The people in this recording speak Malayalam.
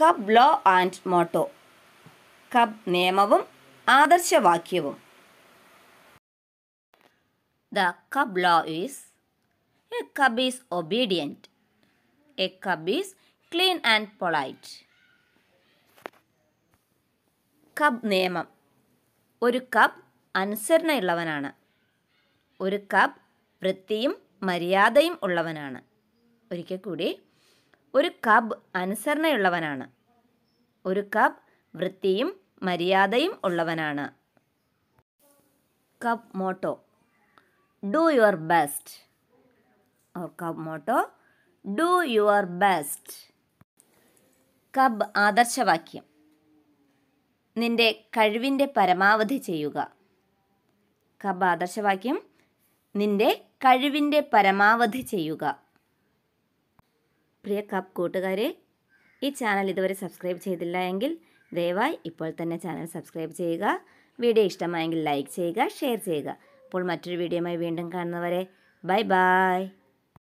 cub law and motto cub നിയമവും ആദർശവാക്യവും the cub law is a cub is obedient a cub is clean and polite cub നിയമം ഒരു കബ് അനുസരണയുള്ളവനാണ് ഒരു കബ് വൃത്തിയും മര്യാദയും ഉള്ളവനാണ് ഒരിക്കൽ കൂടി ഒരു കബ് അനുസരണയുള്ളവനാണ് ഒരു കബ് വൃത്തിയും മര്യാദയും ഉള്ളവനാണ് cub motto do your best or cub motto do your best cub ആദർശവാക്യം നിന്റെ കഴിവിൻ്റെ പരമാവധി ചെയ്യുക കബ് ആദർശവാക്യം നിന്റെ കഴിവിൻ്റെ പരമാവധി ചെയ്യുക പ്രിയ കപ്പ് കൂട്ടുകാരെ ഈ ചാനൽ ഇതുവരെ സബ്സ്ക്രൈബ് ചെയ്തില്ല എങ്കിൽ ദയവായി ഇപ്പോൾ തന്നെ ചാനൽ സബ്സ്ക്രൈബ് ചെയ്യുക വീഡിയോ ഇഷ്ടമായെങ്കിൽ ലൈക്ക് ചെയ്യുക ഷെയർ ചെയ്യുക അപ്പോൾ മറ്റൊരു വീഡിയോയുമായി വീണ്ടും കാണുന്നവരെ ബൈ ബായ്